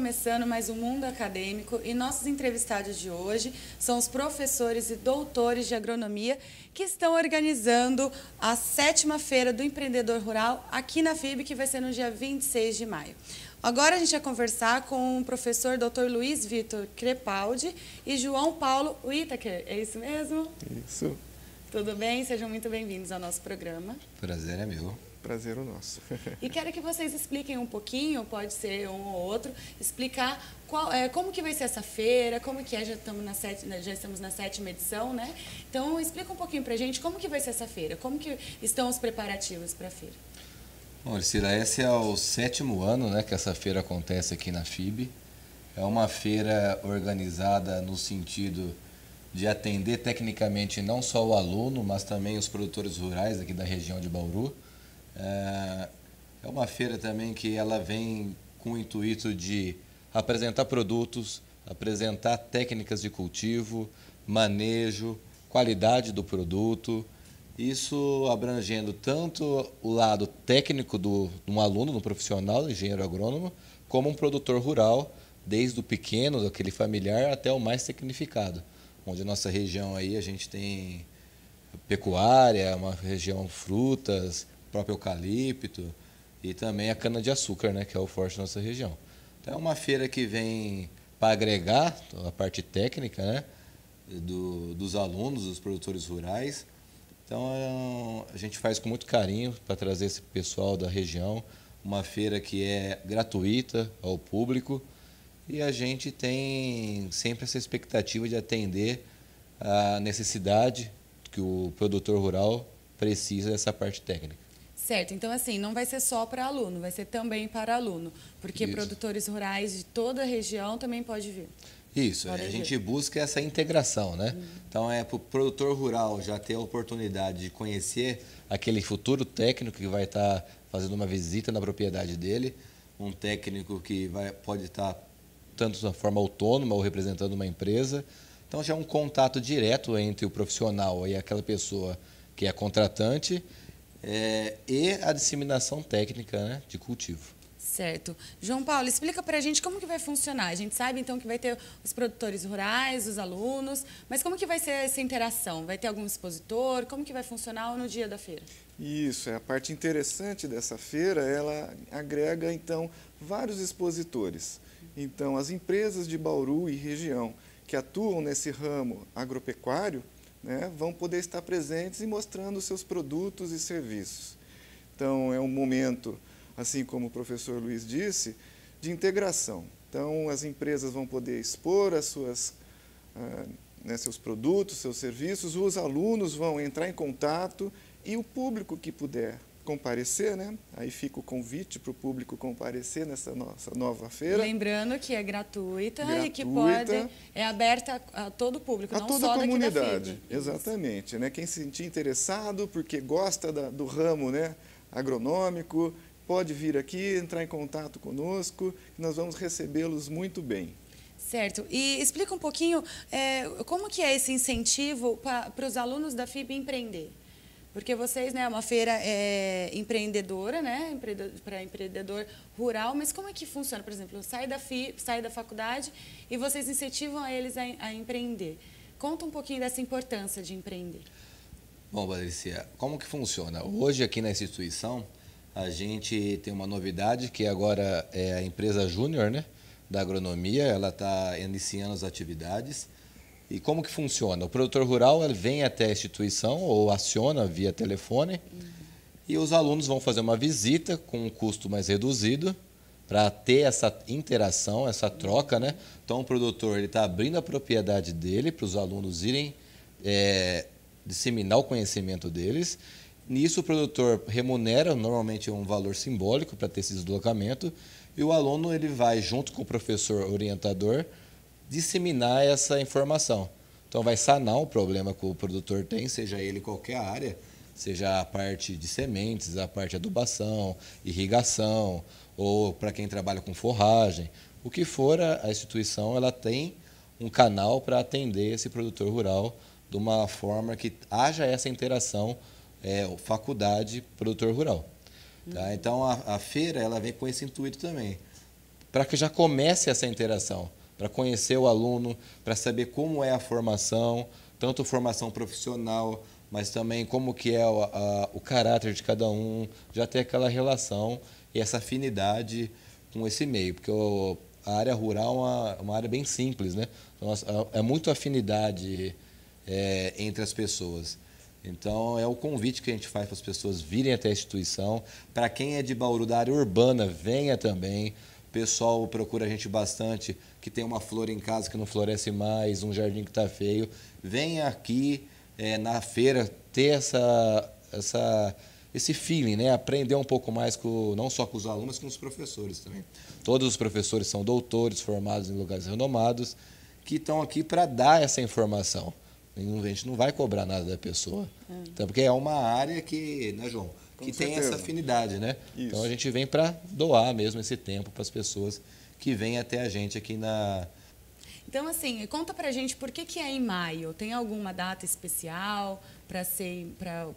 começando mais o um Mundo Acadêmico e nossos entrevistados de hoje são os professores e doutores de agronomia que estão organizando a sétima feira do empreendedor rural aqui na FIB, que vai ser no dia 26 de maio. Agora a gente vai conversar com o professor Dr. Luiz Vitor Crepaldi e João Paulo Whittaker. É isso mesmo? Isso. Tudo bem? Sejam muito bem-vindos ao nosso programa. Prazer é meu. Prazer o nosso. e quero que vocês expliquem um pouquinho, pode ser um ou outro, explicar qual, é, como que vai ser essa feira, como que é, já estamos na, sétima né, já estamos na sétima edição, né? Então, explica um pouquinho pra gente como que vai ser essa feira, como que estão os preparativos para a feira. Bom, Lucila, esse é o sétimo ano né, que essa feira acontece aqui na FIB. É uma feira organizada no sentido de atender tecnicamente não só o aluno, mas também os produtores rurais aqui da região de Bauru. É, é uma feira também que ela vem com o intuito de apresentar produtos, apresentar técnicas de cultivo, manejo, qualidade do produto. Isso abrangendo tanto o lado técnico do, de um aluno, de um profissional, do engenheiro agrônomo, como um produtor rural, desde o pequeno, daquele familiar, até o mais tecnificado. Onde a nossa região aí a gente tem pecuária, uma região frutas, próprio eucalipto e também a cana-de-açúcar, né, que é o forte da nossa região. Então é uma feira que vem para agregar a parte técnica né, do, dos alunos, dos produtores rurais. Então é a gente faz com muito carinho para trazer esse pessoal da região, uma feira que é gratuita ao público e a gente tem sempre essa expectativa de atender a necessidade que o produtor rural precisa dessa parte técnica. Certo, então assim, não vai ser só para aluno, vai ser também para aluno, porque Isso. produtores rurais de toda a região também pode vir. Isso, pode a vir. gente busca essa integração, né? Uhum. Então é para o produtor rural já ter a oportunidade de conhecer aquele futuro técnico que vai estar tá fazendo uma visita na propriedade dele, um técnico que vai, pode estar tá, tanto de uma forma autônoma ou representando uma empresa. Então já é um contato direto entre o profissional e aquela pessoa que é contratante é, e a disseminação técnica né, de cultivo. Certo. João Paulo, explica para a gente como que vai funcionar. A gente sabe, então, que vai ter os produtores rurais, os alunos, mas como que vai ser essa interação? Vai ter algum expositor? Como que vai funcionar no dia da feira? Isso, é a parte interessante dessa feira, ela agrega, então, vários expositores. Então, as empresas de Bauru e região que atuam nesse ramo agropecuário, né, vão poder estar presentes e mostrando os seus produtos e serviços. Então, é um momento, assim como o professor Luiz disse, de integração. Então, as empresas vão poder expor as suas, ah, né, seus produtos, seus serviços, os alunos vão entrar em contato e o público que puder comparecer, né? Aí fica o convite para o público comparecer nessa nossa nova feira. Lembrando que é gratuita, gratuita. e que pode é aberta a todo o público, a não toda só a comunidade. Exatamente, né? Quem se sentir interessado, porque gosta da, do ramo, né? Agronômico, pode vir aqui, entrar em contato conosco, que nós vamos recebê-los muito bem. Certo. E explica um pouquinho é, como que é esse incentivo para os alunos da FIB empreender. Porque vocês, né, é uma feira é, empreendedora, né, para empreendedor rural, mas como é que funciona? Por exemplo, sai da, FI, sai da faculdade e vocês incentivam eles a, a empreender. Conta um pouquinho dessa importância de empreender. Bom, Patrícia, como que funciona? Hoje aqui na instituição, a gente tem uma novidade que agora é a empresa júnior, né, da agronomia, ela está iniciando as atividades. E como que funciona? O produtor rural ele vem até a instituição ou aciona via telefone uhum. e os alunos vão fazer uma visita com um custo mais reduzido para ter essa interação, essa troca, né? Então o produtor ele está abrindo a propriedade dele para os alunos irem é, disseminar o conhecimento deles. Nisso o produtor remunera normalmente um valor simbólico para ter esse deslocamento e o aluno ele vai junto com o professor orientador disseminar essa informação. Então vai sanar o problema que o produtor tem, seja ele qualquer área, seja a parte de sementes, a parte de adubação, irrigação, ou para quem trabalha com forragem, o que for a, instituição, ela tem um canal para atender esse produtor rural de uma forma que haja essa interação é, faculdade produtor rural. Tá? Uhum. Então a, a feira ela vem com esse intuito também, para que já comece essa interação para conhecer o aluno, para saber como é a formação, tanto formação profissional, mas também como que é o, a, o caráter de cada um, já ter aquela relação e essa afinidade com esse meio, porque o, a área rural é uma, uma área bem simples, né? Então, é muito afinidade é, entre as pessoas. Então, é o convite que a gente faz para as pessoas virem até a instituição. Para quem é de Bauru, da área urbana, venha também pessoal procura a gente bastante, que tem uma flor em casa que não floresce mais, um jardim que está feio. Vem aqui é, na feira ter essa, essa, esse feeling, né? aprender um pouco mais, com, não só com os alunos, mas com os professores também. Todos os professores são doutores, formados em lugares renomados, que estão aqui para dar essa informação. A gente não vai cobrar nada da pessoa. Então, porque é uma área que, né, João? que tem essa afinidade, né? Isso. Então a gente vem para doar mesmo esse tempo para as pessoas que vêm até a gente aqui na. Então, assim, conta pra gente por que, que é em maio? Tem alguma data especial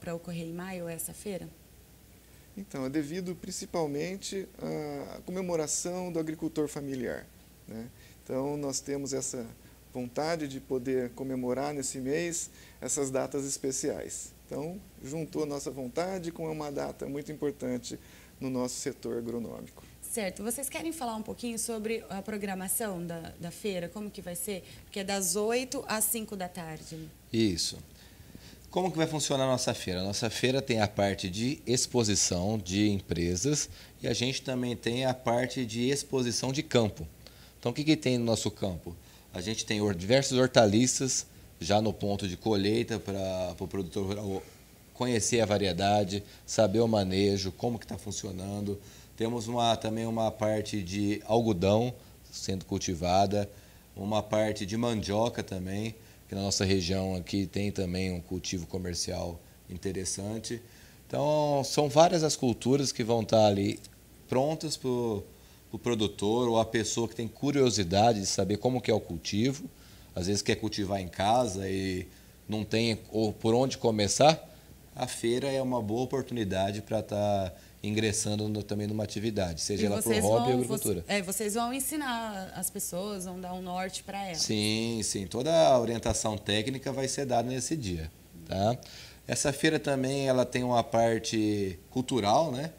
para ocorrer em maio essa feira? Então, é devido principalmente à comemoração do agricultor familiar. Né? Então, nós temos essa vontade de poder comemorar nesse mês essas datas especiais. Então, juntou a nossa vontade com uma data muito importante no nosso setor agronômico. Certo. Vocês querem falar um pouquinho sobre a programação da, da feira? Como que vai ser? Porque é das 8 às 5 da tarde. Isso. Como que vai funcionar a nossa feira? A nossa feira tem a parte de exposição de empresas e a gente também tem a parte de exposição de campo. Então, o que, que tem no nosso campo? A gente tem diversos hortaliças, já no ponto de colheita para o produtor rural conhecer a variedade, saber o manejo, como que está funcionando. Temos uma, também uma parte de algodão sendo cultivada, uma parte de mandioca também, que na nossa região aqui tem também um cultivo comercial interessante. Então, são várias as culturas que vão estar tá ali prontas para o pro produtor ou a pessoa que tem curiosidade de saber como que é o cultivo às vezes quer cultivar em casa e não tem ou por onde começar, a feira é uma boa oportunidade para estar tá ingressando no, também numa atividade, seja e ela o hobby ou agricultura. É, vocês vão ensinar as pessoas, vão dar um norte para elas. Sim, sim. Toda a orientação técnica vai ser dada nesse dia. Tá? Essa feira também ela tem uma parte cultural, né?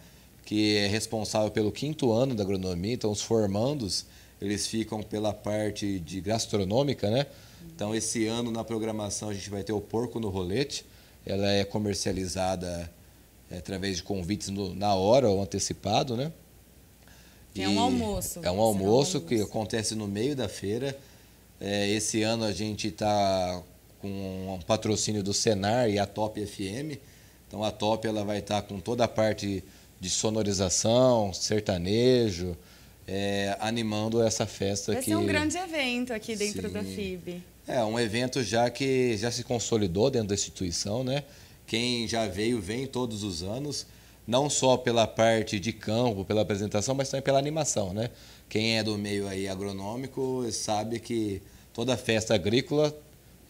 que é responsável pelo quinto ano da agronomia, então os formandos eles ficam pela parte de gastronômica, né? Então, esse ano na programação a gente vai ter o porco no rolete. Ela é comercializada é, através de convites no, na hora ou antecipado, né? é um almoço. É, é um almoço, que almoço. acontece no meio da feira. É, esse ano a gente está com um patrocínio do Senar e a Top FM. Então a Top ela vai estar tá com toda a parte de sonorização, sertanejo, é, animando essa festa Vai aqui. Vai ser um grande evento aqui dentro Sim. da FIB. É, um evento já que já se consolidou dentro da instituição, né? Quem já veio, vem todos os anos, não só pela parte de campo, pela apresentação, mas também pela animação, né? Quem é do meio aí agronômico sabe que toda festa agrícola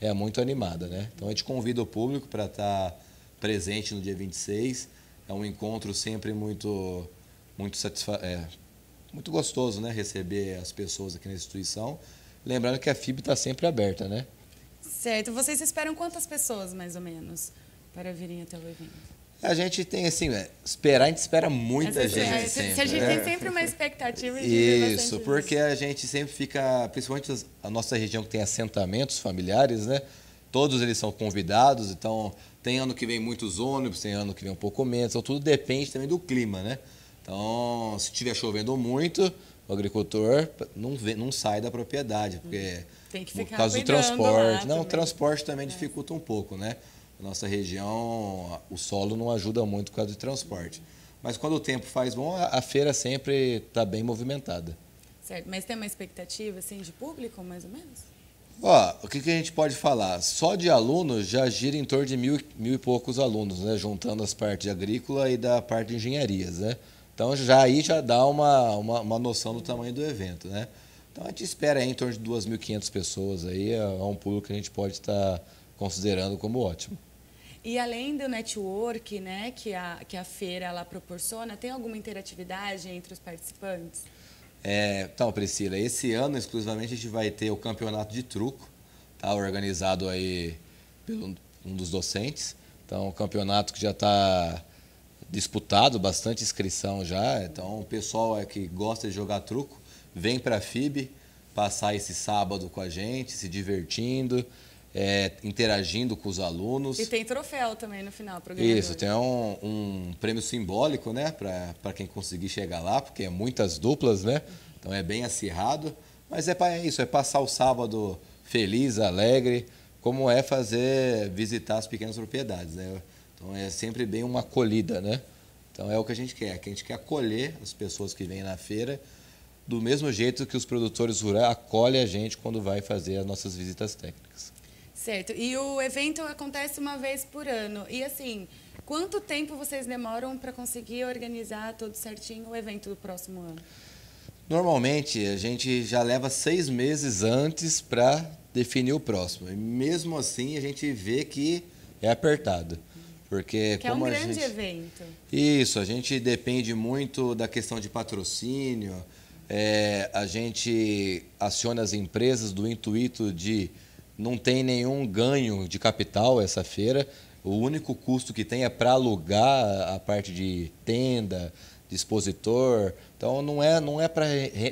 é muito animada, né? Então a gente convida o público para estar tá presente no dia 26. É um encontro sempre muito, muito satisfatório. é, muito gostoso, né? Receber as pessoas aqui na instituição. Lembrando que a FIB está sempre aberta, né? Certo. Vocês esperam quantas pessoas, mais ou menos, para virem até o evento? A gente tem, assim, é, esperar, a gente espera muita Essa gente. É, sempre, se a gente né? tem sempre uma expectativa de Isso, porque a gente sempre fica, principalmente a nossa região que tem assentamentos familiares, né? Todos eles são convidados, então tem ano que vem muitos ônibus, tem ano que vem um pouco menos, então tudo depende também do clima, né? Então, se estiver chovendo muito, o agricultor não, vê, não sai da propriedade, porque uhum. Tem que ficar por causa do né, transporte. Não, o transporte também é. dificulta um pouco, né? Na nossa região, o solo não ajuda muito por causa do transporte. Mas quando o tempo faz bom, a feira sempre está bem movimentada. Certo, mas tem uma expectativa assim, de público, mais ou menos? Ó, o que, que, a gente pode falar? Só de alunos já gira em torno de mil, mil e poucos alunos, né? Juntando as partes agrícola e da parte de engenharias, né? Então já aí já dá uma, uma, uma noção do tamanho do evento, né? Então a gente espera aí, em torno de 2.500 pessoas aí, é, é um público que a gente pode estar tá considerando como ótimo. E além do network, né, que a, que a feira ela proporciona, tem alguma interatividade entre os participantes? É, então, Priscila, esse ano exclusivamente a gente vai ter o campeonato de truco, tá? Organizado aí pelo um dos docentes. Então, um campeonato que já está disputado, bastante inscrição já. Então, o pessoal é que gosta de jogar truco, vem para a FIB passar esse sábado com a gente, se divertindo, é, interagindo com os alunos. E tem troféu também no final para Isso, tem um, um, prêmio simbólico, né, para quem conseguir chegar lá, porque é muitas duplas, né? Então é bem acirrado. Mas é, é isso, é passar o sábado feliz, alegre, como é fazer visitar as pequenas propriedades, né? Então é sempre bem uma acolhida, né? Então é o que a gente quer, é que a gente quer acolher as pessoas que vêm na feira do mesmo jeito que os produtores rurais acolhem a gente quando vai fazer as nossas visitas técnicas. Certo. E o evento acontece uma vez por ano. E assim, quanto tempo vocês demoram para conseguir organizar tudo certinho o evento do próximo ano? Normalmente a gente já leva seis meses antes para definir o próximo. E mesmo assim a gente vê que é apertado. Porque que é como é um grande gente... evento. Isso, a gente depende muito da questão de patrocínio. É, a gente aciona as empresas do intuito de não tem nenhum ganho de capital essa feira. O único custo que tem é para alugar a parte de tenda, expositor. Então não é, não é para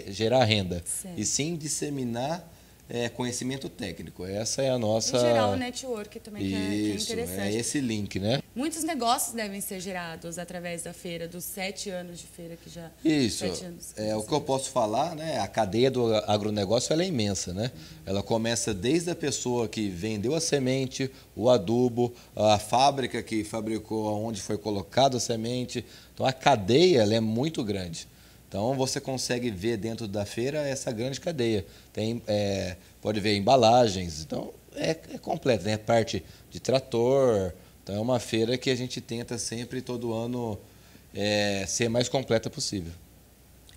gerar renda, sim. e sim disseminar é, conhecimento técnico. Essa é a nossa. E gerar o network também, Isso, é, que é, é interessante. É esse link, né? Muitos negócios devem ser gerados através da feira, dos sete anos de feira que já... Isso, anos, é, o que eu posso falar, né? a cadeia do agronegócio é imensa. Né? Uhum. Ela começa desde a pessoa que vendeu a semente, o adubo, a fábrica que fabricou onde foi colocada a semente. Então, a cadeia é muito grande. Então você consegue ver dentro da feira essa grande cadeia. Tem, é, pode ver embalagens, então é, é completo, né? Parte de trator, então é uma feira que a gente tenta sempre, todo ano, é, ser mais completa possível.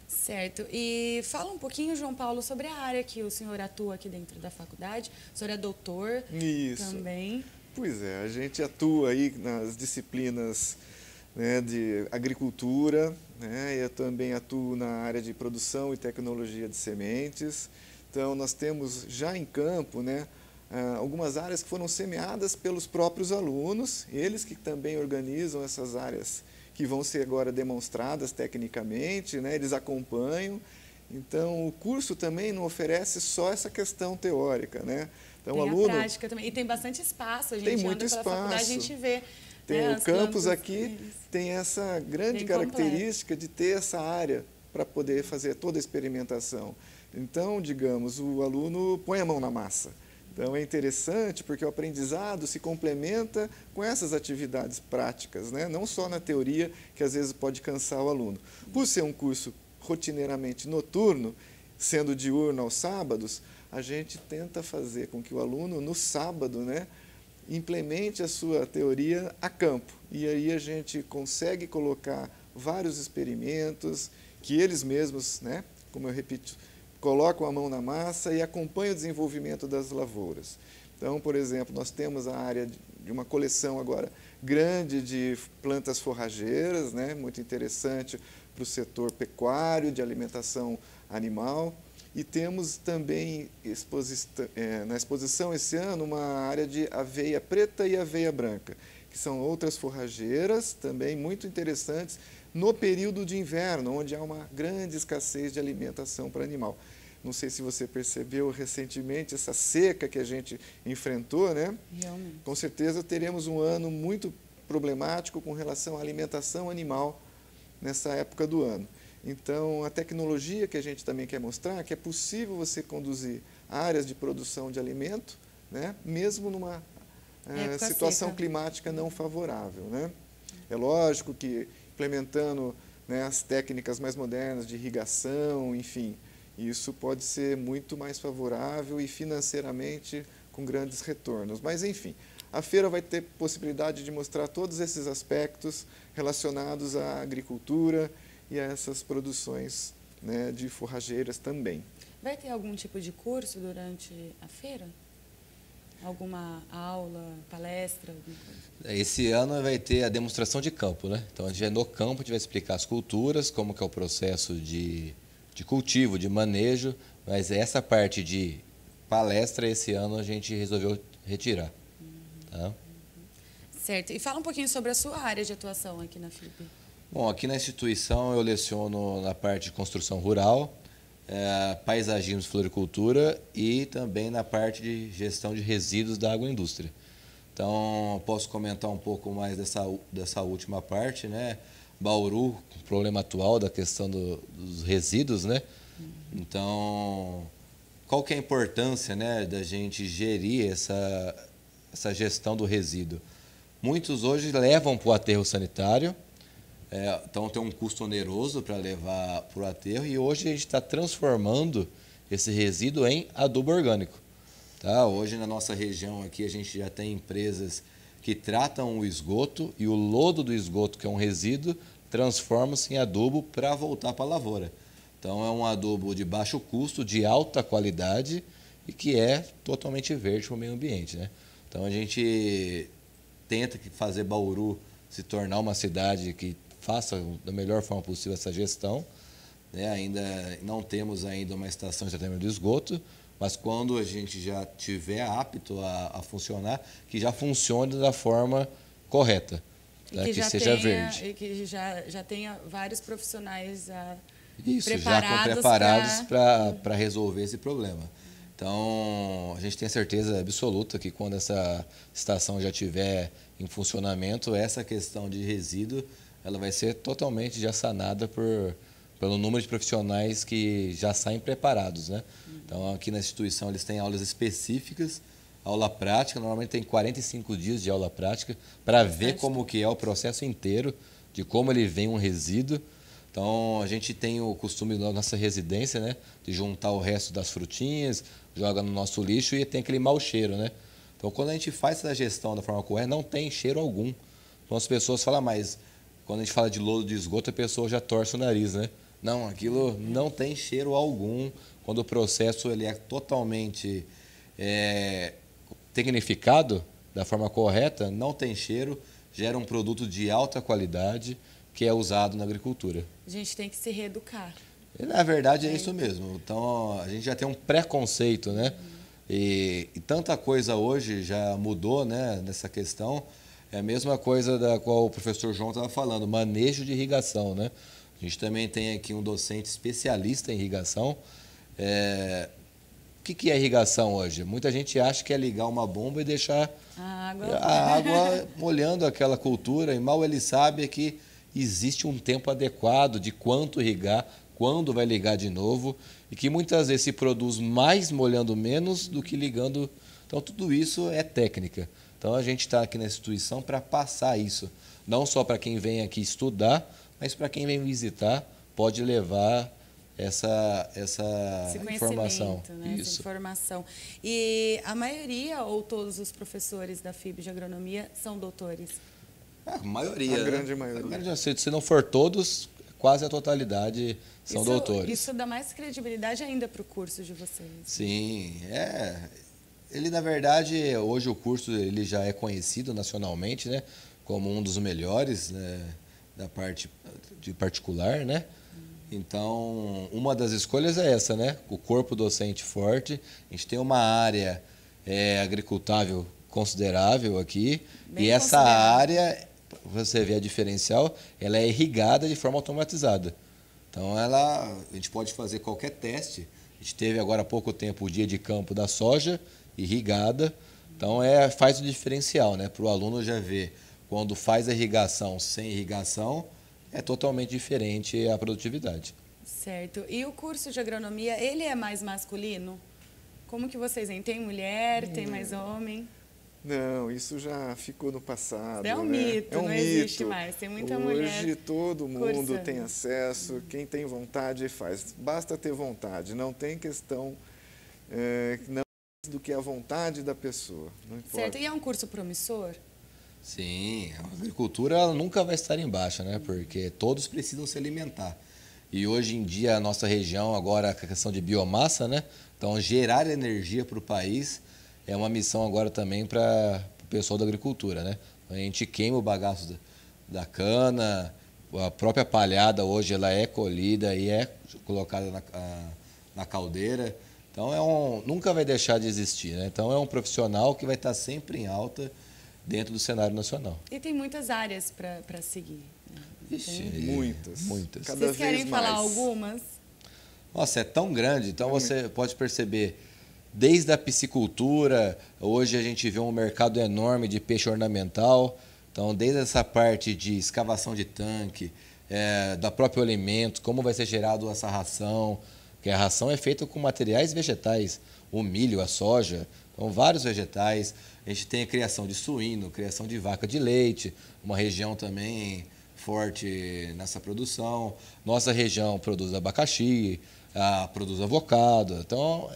Certo. E fala um pouquinho, João Paulo, sobre a área que o senhor atua aqui dentro da faculdade. O senhor é doutor Isso. também. Pois é, a gente atua aí nas disciplinas né, de agricultura, né, eu também atuo na área de produção e tecnologia de sementes. Então, nós temos já em campo né, ah, algumas áreas que foram semeadas pelos próprios alunos, eles que também organizam essas áreas que vão ser agora demonstradas tecnicamente, né? eles acompanham. Então, o curso também não oferece só essa questão teórica. Né? Então, tem o aluno, a prática também. E tem bastante espaço, a gente tem muito anda espaço. faculdade, a gente vê. Tem né, o campus aqui, tem essa grande característica completo. de ter essa área para poder fazer toda a experimentação. Então, digamos, o aluno põe a mão na massa. Então é interessante porque o aprendizado se complementa com essas atividades práticas, né? não só na teoria, que às vezes pode cansar o aluno. Por ser um curso rotineiramente noturno, sendo diurno aos sábados, a gente tenta fazer com que o aluno, no sábado, né, implemente a sua teoria a campo. E aí a gente consegue colocar vários experimentos que eles mesmos, né, como eu repito, colocam a mão na massa e acompanham o desenvolvimento das lavouras. Então, por exemplo, nós temos a área de uma coleção agora grande de plantas forrageiras, né? muito interessante para o setor pecuário, de alimentação animal. E temos também é, na exposição esse ano uma área de aveia preta e aveia branca, que são outras forrageiras também muito interessantes no período de inverno, onde há uma grande escassez de alimentação para animal. Não sei se você percebeu recentemente essa seca que a gente enfrentou, né? Realmente. Com certeza teremos um ano muito problemático com relação à alimentação animal nessa época do ano. Então, a tecnologia que a gente também quer mostrar que é possível você conduzir áreas de produção de alimento, né, mesmo numa é, situação seca. climática não favorável. Né? É lógico que implementando né, as técnicas mais modernas de irrigação, enfim, isso pode ser muito mais favorável e financeiramente com grandes retornos. Mas, enfim, a feira vai ter possibilidade de mostrar todos esses aspectos relacionados à agricultura e a essas produções né, de forrageiras também. Vai ter algum tipo de curso durante a feira? alguma aula, palestra? Alguma coisa? Esse ano vai ter a demonstração de campo, né? Então a gente vai no campo, a gente vai explicar as culturas, como que é o processo de, de cultivo, de manejo, mas essa parte de palestra esse ano a gente resolveu retirar. Tá? Certo. E fala um pouquinho sobre a sua área de atuação aqui na FIP. Bom, aqui na instituição eu leciono na parte de construção rural, é, paisagismo e floricultura e também na parte de gestão de resíduos da agroindústria. Então, posso comentar um pouco mais dessa, dessa última parte, né? Bauru, problema atual da questão do, dos resíduos, né? Uhum. Então, qual que é a importância né, da gente gerir essa, essa gestão do resíduo? Muitos hoje levam para o aterro sanitário, é, então tem um custo oneroso para levar para o aterro e hoje a gente está transformando esse resíduo em adubo orgânico. Tá? Hoje na nossa região aqui a gente já tem empresas que tratam o esgoto e o lodo do esgoto, que é um resíduo, transforma-se em adubo para voltar para a lavoura. Então é um adubo de baixo custo, de alta qualidade e que é totalmente verde para o meio ambiente. Né? Então a gente tenta fazer Bauru se tornar uma cidade que faça da melhor forma possível essa gestão. Né? Ainda não temos ainda uma estação de tratamento de esgoto, mas quando a gente já tiver apto a, a funcionar, que já funcione da forma correta, né? que, que seja tenha, verde. E que já, já tenha vários profissionais a, ah, Isso, preparados já preparados para resolver esse problema. Então, a gente tem a certeza absoluta que quando essa estação já tiver em funcionamento, essa questão de resíduo ela vai ser totalmente já sanada por, pelo número de profissionais que já saem preparados, né? Então, aqui na instituição, eles têm aulas específicas, aula prática, normalmente tem 45 dias de aula prática, para ver como que é o processo inteiro, de como ele vem um resíduo. Então, a gente tem o costume na nossa residência, né? De juntar o resto das frutinhas, joga no nosso lixo e tem aquele mau cheiro, né? Então, quando a gente faz essa gestão da forma correta, não tem cheiro algum. Então, as pessoas falam, ah, mas quando a gente fala de lodo de esgoto, a pessoa já torce o nariz, né? Não, aquilo não tem cheiro algum quando o processo ele é totalmente é, tecnificado da forma correta, não tem cheiro, gera um produto de alta qualidade que é usado na agricultura. A gente tem que se reeducar. E, na verdade é, é isso mesmo. Então a gente já tem um preconceito, né? Uhum. E, e tanta coisa hoje já mudou, né? Nessa questão. É a mesma coisa da qual o professor João estava falando, manejo de irrigação, né? A gente também tem aqui um docente especialista em irrigação. É... O que, que é irrigação hoje? Muita gente acha que é ligar uma bomba e deixar ah, a água, a água molhando aquela cultura, e mal ele sabe é que existe um tempo adequado de quanto irrigar, quando vai ligar de novo, e que muitas vezes se produz mais molhando menos do que ligando. Então, tudo isso é técnica. Então a gente está aqui na instituição para passar isso, não só para quem vem aqui estudar, mas para quem vem visitar, pode levar essa, essa Esse informação. Né? Isso. Essa informação. E a maioria ou todos os professores da FIB de agronomia são doutores? A maioria. A né? grande maioria. A grande, se não for todos, quase a totalidade são isso, doutores. Isso dá mais credibilidade ainda para o curso de vocês. Sim, é ele na verdade, hoje o curso ele já é conhecido nacionalmente, né? Como um dos melhores né? da parte de particular, né? Então, uma das escolhas é essa, né? O corpo docente forte. A gente tem uma área é, agricultável considerável aqui. Bem e essa área, você vê a diferencial, ela é irrigada de forma automatizada. Então, ela, a gente pode fazer qualquer teste. A gente teve agora há pouco tempo o dia de campo da soja irrigada. Então é, faz o diferencial, né? Para o aluno já ver quando faz a irrigação sem irrigação, é totalmente diferente a produtividade. Certo. E o curso de agronomia, ele é mais masculino? Como que vocês veem? Tem mulher, hum. tem mais homem? Não, isso já ficou no passado. É um né? mito, é um não mito. existe mais. Tem muita Hoje, mulher. Hoje todo mundo cursando. tem acesso, quem tem vontade faz. Basta ter vontade, não tem questão. É, não do que a vontade da pessoa. certo, e é um curso promissor? Sim, a agricultura nunca vai estar em baixa, né? Porque todos precisam se alimentar. E hoje em dia a nossa região agora com a questão de biomassa, né? Então gerar energia para o país é uma missão agora também para o pessoal da agricultura, né? A gente queima o bagaço da, da cana, a própria palhada hoje ela é colhida e é colocada na, na caldeira. Então é um, nunca vai deixar de existir, né? Então é um profissional que vai estar sempre em alta dentro do cenário nacional. E tem muitas áreas para seguir. Né? Ixi, muitas. Muitas. Cada Vocês querem falar mais. algumas? Nossa, é tão grande, então é você muito. pode perceber desde a piscicultura, hoje a gente vê um mercado enorme de peixe ornamental. Então, desde essa parte de escavação de tanque, é, da próprio alimento, como vai ser gerado essa ração, porque a ração é feita com materiais vegetais, o milho, a soja, então vários vegetais. A gente tem a criação de suíno, criação de vaca de leite, uma região também forte nessa produção. Nossa região produz abacaxi, ah, produz avocado. Então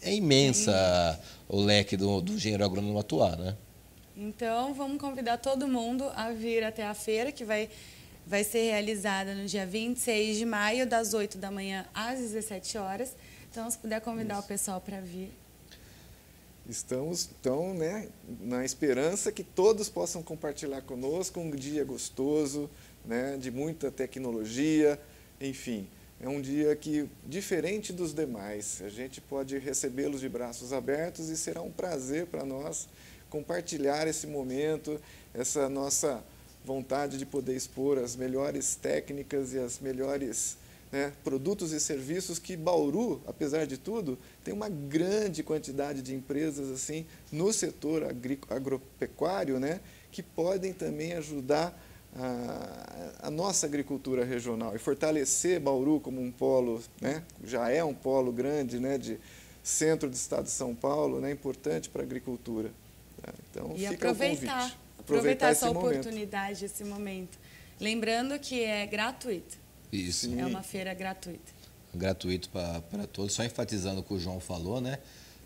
é, é imensa o leque do, do engenheiro agrônomo atuar, né? Então, vamos convidar todo mundo a vir até a feira, que vai vai ser realizada no dia 26 de maio, das 8 da manhã às 17 horas. Então, se puder convidar Isso. o pessoal para vir. Estamos, então, né, na esperança que todos possam compartilhar conosco um dia gostoso, né, de muita tecnologia, enfim. É um dia que, diferente dos demais, a gente pode recebê-los de braços abertos e será um prazer para nós compartilhar esse momento, essa nossa vontade de poder expor as melhores técnicas e as melhores né, produtos e serviços que Bauru, apesar de tudo, tem uma grande quantidade de empresas assim no setor agropecuário, né, que podem também ajudar a, a, nossa agricultura regional e fortalecer Bauru como um polo, né, já é um polo grande, né, de centro do estado de São Paulo, né, importante para a agricultura. Então e fica aproveitar. o convite aproveitar, aproveitar essa oportunidade, momento. esse momento. Lembrando que é gratuito. Isso. É uma feira gratuita. Gratuito para todos. Só enfatizando o que o João falou, né?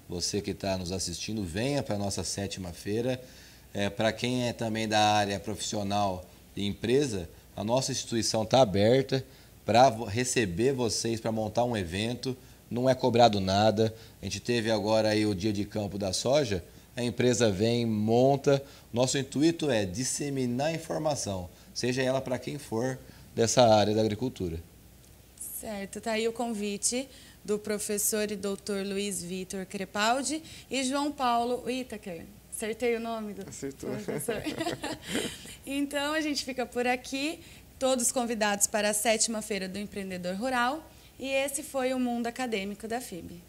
Você que está nos assistindo, venha para a nossa sétima feira. É, para quem é também da área profissional e empresa, a nossa instituição está aberta para receber vocês, para montar um evento. Não é cobrado nada. A gente teve agora aí o dia de campo da soja a empresa vem, monta. Nosso intuito é disseminar informação, seja ela para quem for dessa área da agricultura. Certo, está aí o convite do professor e doutor Luiz Vitor Crepaldi e João Paulo Itaker. Acertei o nome do Acertou. professor? então, a gente fica por aqui, todos convidados para a sétima feira do empreendedor rural. E esse foi o Mundo Acadêmico da FIB.